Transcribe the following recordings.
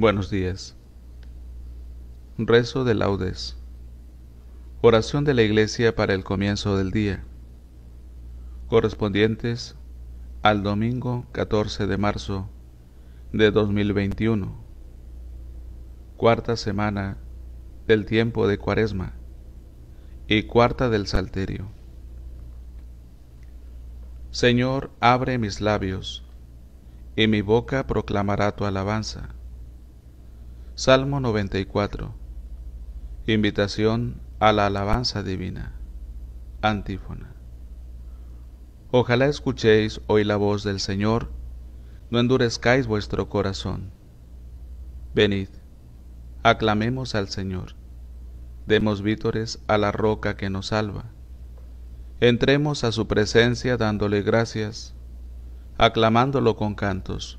Buenos días. Rezo de laudes. Oración de la Iglesia para el comienzo del día. Correspondientes al domingo 14 de marzo de 2021. Cuarta semana del tiempo de Cuaresma y cuarta del Salterio. Señor, abre mis labios, y mi boca proclamará tu alabanza. Salmo 94. Invitación a la alabanza divina. Antífona. Ojalá escuchéis hoy la voz del Señor, no endurezcáis vuestro corazón. Venid, aclamemos al Señor, demos vítores a la roca que nos salva. Entremos a su presencia dándole gracias, aclamándolo con cantos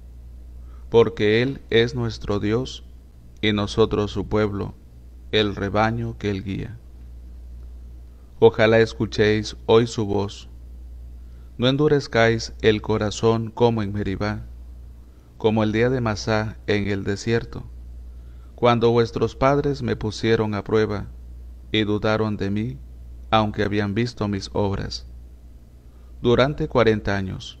porque Él es nuestro Dios y nosotros su pueblo, el rebaño que Él guía. Ojalá escuchéis hoy su voz. No endurezcáis el corazón como en Meribá, como el día de Masá en el desierto, cuando vuestros padres me pusieron a prueba y dudaron de mí, aunque habían visto mis obras. Durante cuarenta años,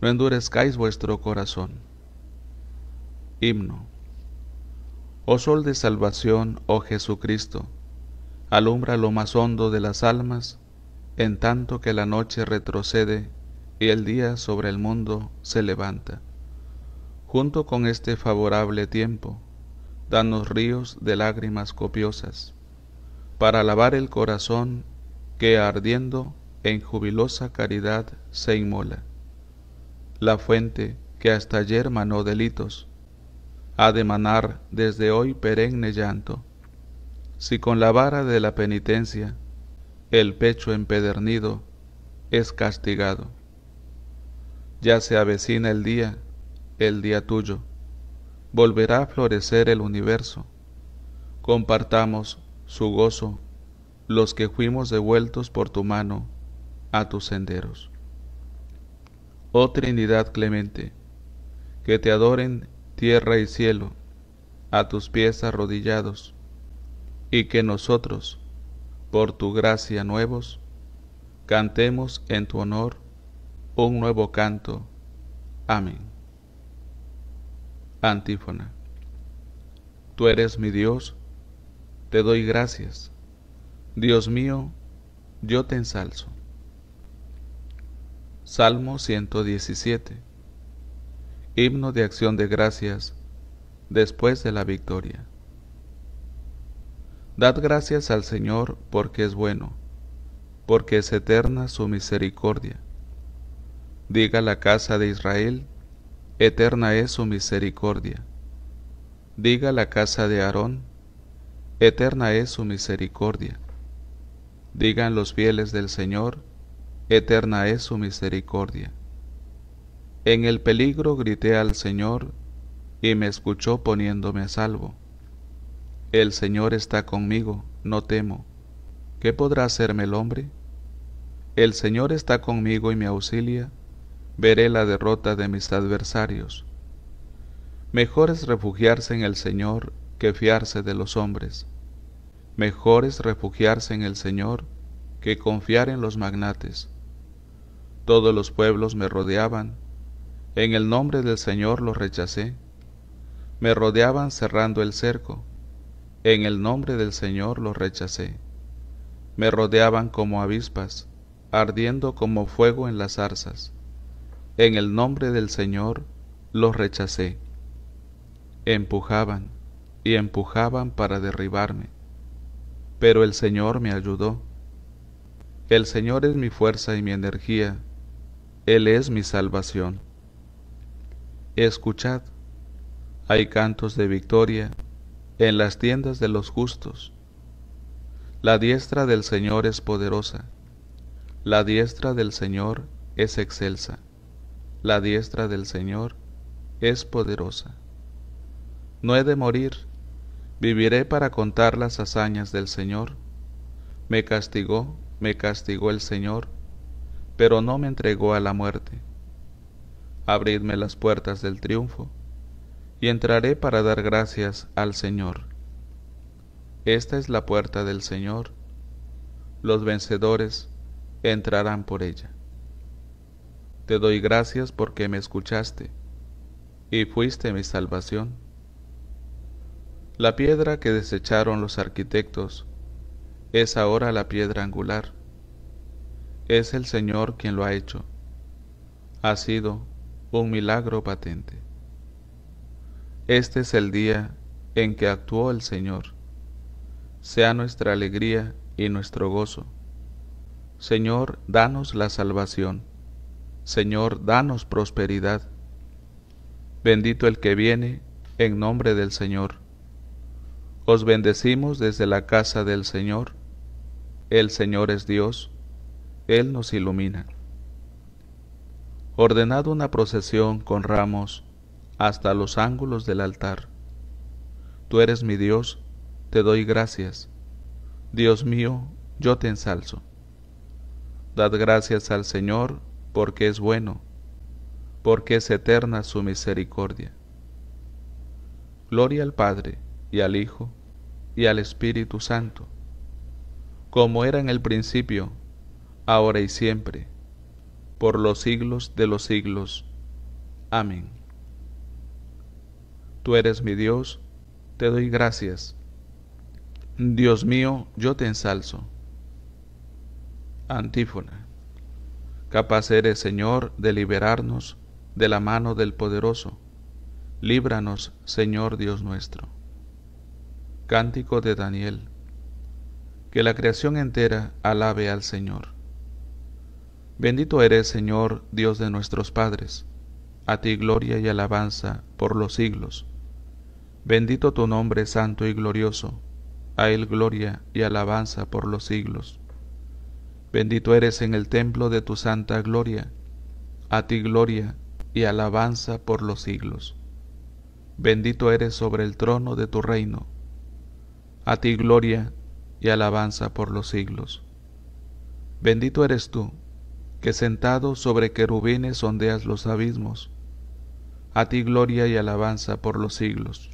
no endurezcáis vuestro corazón. Himno. Oh sol de salvación, oh Jesucristo, alumbra lo más hondo de las almas, en tanto que la noche retrocede y el día sobre el mundo se levanta. Junto con este favorable tiempo, danos ríos de lágrimas copiosas, para lavar el corazón que ardiendo en jubilosa caridad se inmola la fuente que hasta ayer manó delitos, ha de manar desde hoy perenne llanto. Si con la vara de la penitencia el pecho empedernido es castigado. Ya se avecina el día, el día tuyo. Volverá a florecer el universo. Compartamos su gozo los que fuimos devueltos por tu mano a tus senderos. Oh Trinidad clemente, que te adoren tierra y cielo, a tus pies arrodillados, y que nosotros, por tu gracia nuevos, cantemos en tu honor un nuevo canto. Amén. Antífona. Tú eres mi Dios, te doy gracias. Dios mío, yo te ensalzo. Salmo 117. Himno de acción de gracias después de la victoria. Dad gracias al Señor porque es bueno, porque es eterna su misericordia. Diga la casa de Israel, eterna es su misericordia. Diga la casa de Aarón, eterna es su misericordia. Digan los fieles del Señor, eterna es su misericordia. En el peligro grité al Señor, y me escuchó poniéndome a salvo. El Señor está conmigo, no temo. ¿Qué podrá hacerme el hombre? El Señor está conmigo y me auxilia, veré la derrota de mis adversarios. Mejor es refugiarse en el Señor que fiarse de los hombres. Mejor es refugiarse en el Señor que confiar en los magnates. Todos los pueblos me rodeaban, en el nombre del Señor los rechacé. Me rodeaban cerrando el cerco, en el nombre del Señor los rechacé. Me rodeaban como avispas, ardiendo como fuego en las zarzas. En el nombre del Señor los rechacé. Empujaban y empujaban para derribarme, pero el Señor me ayudó. El Señor es mi fuerza y mi energía, él es mi salvación. Escuchad, hay cantos de victoria en las tiendas de los justos. La diestra del Señor es poderosa, la diestra del Señor es excelsa, la diestra del Señor es poderosa. No he de morir, viviré para contar las hazañas del Señor. Me castigó, me castigó el Señor pero no me entregó a la muerte. Abridme las puertas del triunfo, y entraré para dar gracias al Señor. Esta es la puerta del Señor. Los vencedores entrarán por ella. Te doy gracias porque me escuchaste, y fuiste mi salvación. La piedra que desecharon los arquitectos es ahora la piedra angular es el Señor quien lo ha hecho. Ha sido un milagro patente. Este es el día en que actuó el Señor. Sea nuestra alegría y nuestro gozo. Señor, danos la salvación. Señor, danos prosperidad. Bendito el que viene en nombre del Señor. Os bendecimos desde la casa del Señor. El Señor es Dios él nos ilumina. Ordenad una procesión con ramos hasta los ángulos del altar. Tú eres mi Dios, te doy gracias. Dios mío, yo te ensalzo. Dad gracias al Señor, porque es bueno, porque es eterna su misericordia. Gloria al Padre, y al Hijo, y al Espíritu Santo, como era en el principio, ahora y siempre, por los siglos de los siglos. Amén. Tú eres mi Dios, te doy gracias. Dios mío, yo te ensalzo. Antífona. Capaz eres, Señor, de liberarnos de la mano del poderoso. Líbranos, Señor Dios nuestro. Cántico de Daniel. Que la creación entera alabe al Señor. Bendito eres, Señor, Dios de nuestros padres. A ti gloria y alabanza por los siglos. Bendito tu nombre santo y glorioso. A él gloria y alabanza por los siglos. Bendito eres en el templo de tu santa gloria. A ti gloria y alabanza por los siglos. Bendito eres sobre el trono de tu reino. A ti gloria y alabanza por los siglos. Bendito eres tú, que sentado sobre querubines sondeas los abismos. A ti gloria y alabanza por los siglos.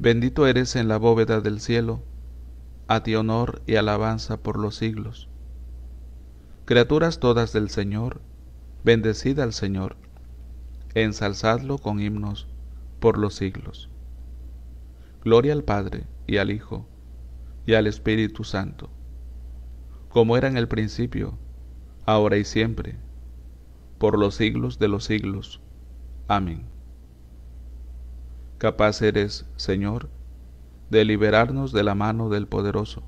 Bendito eres en la bóveda del cielo, a ti honor y alabanza por los siglos. Criaturas todas del Señor, bendecid al Señor, ensalzadlo con himnos por los siglos. Gloria al Padre y al Hijo y al Espíritu Santo, como era en el principio, ahora y siempre, por los siglos de los siglos. Amén. Capaz eres, Señor, de liberarnos de la mano del poderoso.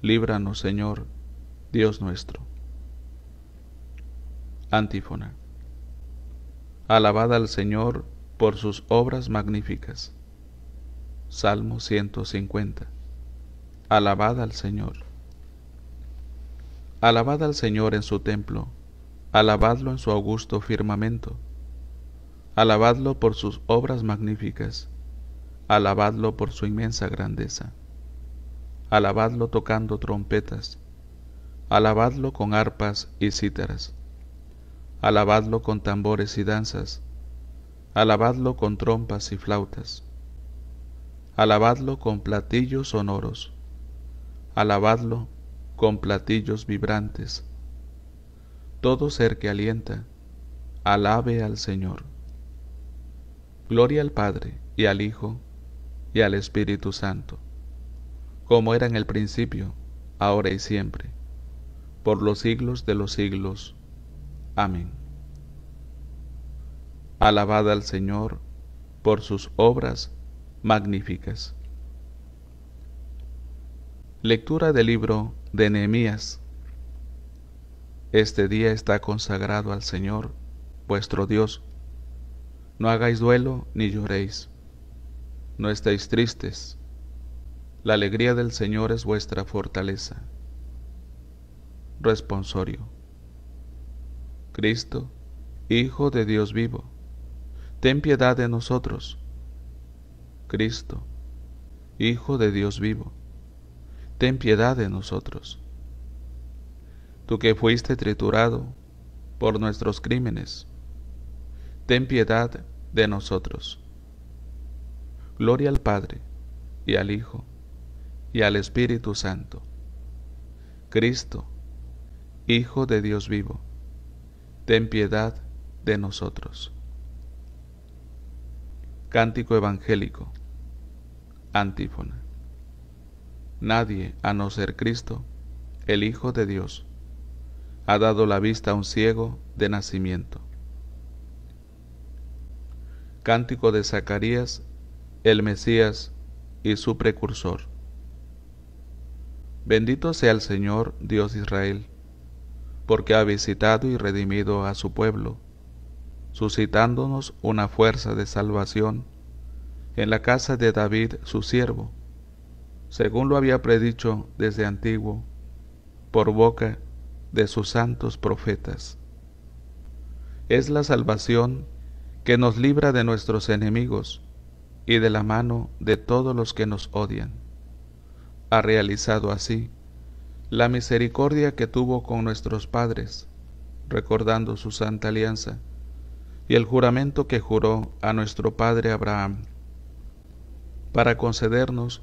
Líbranos, Señor, Dios nuestro. Antífona. Alabad al Señor por sus obras magníficas. Salmo 150. Alabad al Señor. Alabad al Señor en su templo, alabadlo en su augusto firmamento, alabadlo por sus obras magníficas, alabadlo por su inmensa grandeza, alabadlo tocando trompetas, alabadlo con arpas y cítaras, alabadlo con tambores y danzas, alabadlo con trompas y flautas, alabadlo con platillos sonoros, alabadlo con platillos vibrantes. Todo ser que alienta, alabe al Señor. Gloria al Padre y al Hijo y al Espíritu Santo, como era en el principio, ahora y siempre, por los siglos de los siglos. Amén. Alabada al Señor por sus obras magníficas. Lectura del libro de Nehemías. Este día está consagrado al Señor, vuestro Dios. No hagáis duelo ni lloréis. No estéis tristes. La alegría del Señor es vuestra fortaleza. Responsorio. Cristo, Hijo de Dios vivo, ten piedad de nosotros. Cristo, Hijo de Dios vivo ten piedad de nosotros. Tú que fuiste triturado por nuestros crímenes, ten piedad de nosotros. Gloria al Padre, y al Hijo, y al Espíritu Santo. Cristo, Hijo de Dios vivo, ten piedad de nosotros. Cántico Evangélico, antífona. Nadie, a no ser Cristo, el Hijo de Dios, ha dado la vista a un ciego de nacimiento. Cántico de Zacarías, el Mesías y su precursor. Bendito sea el Señor Dios Israel, porque ha visitado y redimido a su pueblo, suscitándonos una fuerza de salvación en la casa de David su siervo según lo había predicho desde antiguo, por boca de sus santos profetas. Es la salvación que nos libra de nuestros enemigos y de la mano de todos los que nos odian. Ha realizado así la misericordia que tuvo con nuestros padres, recordando su santa alianza, y el juramento que juró a nuestro padre Abraham, para concedernos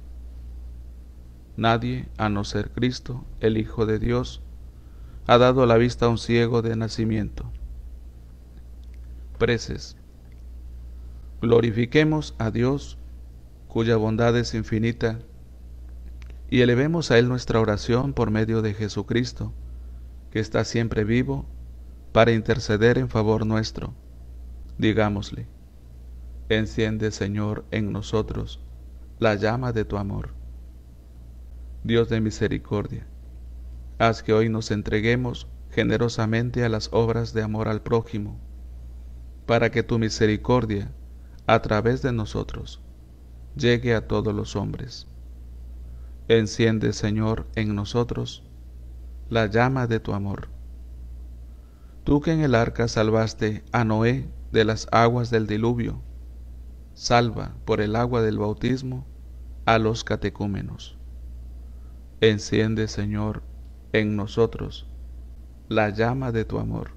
Nadie, a no ser Cristo, el Hijo de Dios, ha dado la vista a un ciego de nacimiento. Preces. Glorifiquemos a Dios, cuya bondad es infinita, y elevemos a Él nuestra oración por medio de Jesucristo, que está siempre vivo, para interceder en favor nuestro. Digámosle, enciende Señor en nosotros la llama de tu amor Dios de misericordia, haz que hoy nos entreguemos generosamente a las obras de amor al prójimo, para que tu misericordia, a través de nosotros, llegue a todos los hombres. Enciende, Señor, en nosotros la llama de tu amor. Tú que en el arca salvaste a Noé de las aguas del diluvio, salva por el agua del bautismo a los catecúmenos. Enciende, Señor, en nosotros la llama de tu amor.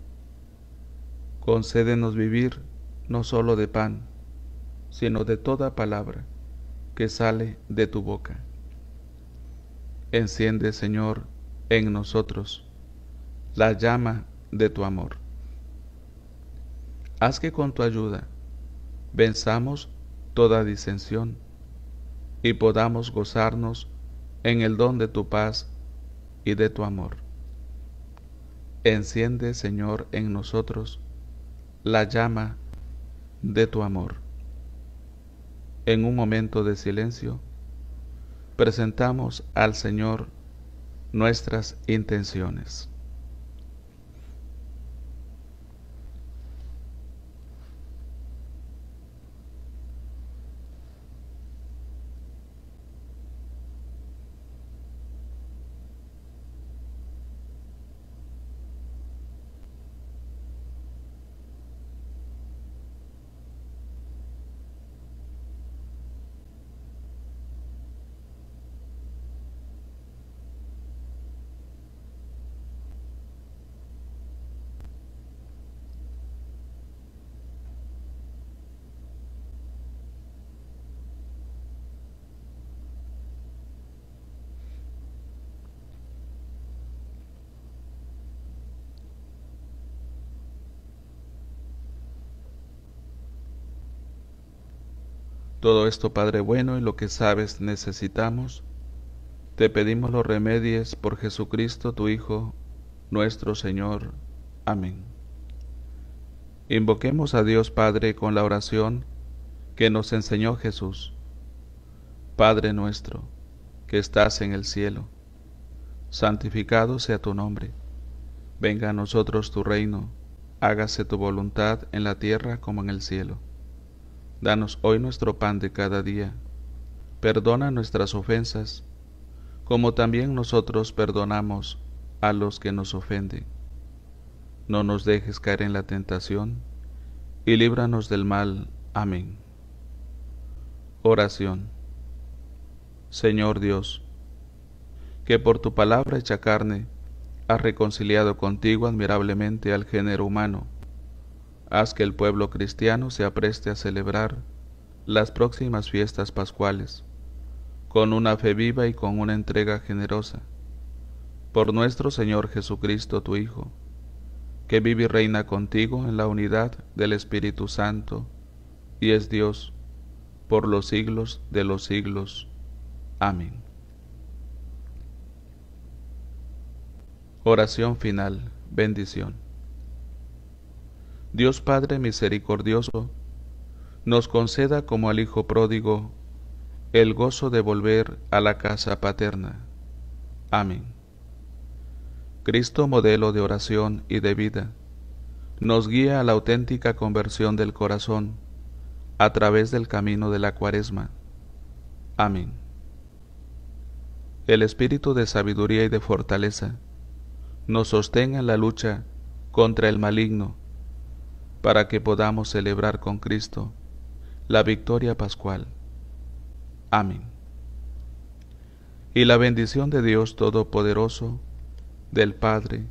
Concédenos vivir no solo de pan, sino de toda palabra que sale de tu boca. Enciende, Señor, en nosotros la llama de tu amor. Haz que con tu ayuda venzamos toda disensión y podamos gozarnos en el don de tu paz y de tu amor. Enciende, Señor, en nosotros la llama de tu amor. En un momento de silencio, presentamos al Señor nuestras intenciones. Todo esto, Padre bueno, y lo que sabes necesitamos, te pedimos los remedies por Jesucristo, tu Hijo, nuestro Señor. Amén. Invoquemos a Dios Padre con la oración que nos enseñó Jesús. Padre nuestro, que estás en el cielo, santificado sea tu nombre. Venga a nosotros tu reino, hágase tu voluntad en la tierra como en el cielo. Danos hoy nuestro pan de cada día. Perdona nuestras ofensas, como también nosotros perdonamos a los que nos ofenden. No nos dejes caer en la tentación, y líbranos del mal. Amén. Oración. Señor Dios, que por tu palabra hecha carne has reconciliado contigo admirablemente al género humano haz que el pueblo cristiano se apreste a celebrar las próximas fiestas pascuales con una fe viva y con una entrega generosa. Por nuestro Señor Jesucristo, tu Hijo, que vive y reina contigo en la unidad del Espíritu Santo, y es Dios, por los siglos de los siglos. Amén. Oración final. Bendición. Dios Padre misericordioso, nos conceda como al Hijo pródigo el gozo de volver a la casa paterna. Amén. Cristo modelo de oración y de vida, nos guía a la auténtica conversión del corazón a través del camino de la cuaresma. Amén. El espíritu de sabiduría y de fortaleza nos sostenga en la lucha contra el maligno para que podamos celebrar con Cristo la victoria pascual. Amén. Y la bendición de Dios Todopoderoso, del Padre,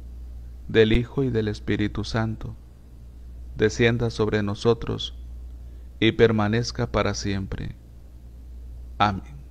del Hijo y del Espíritu Santo, descienda sobre nosotros y permanezca para siempre. Amén.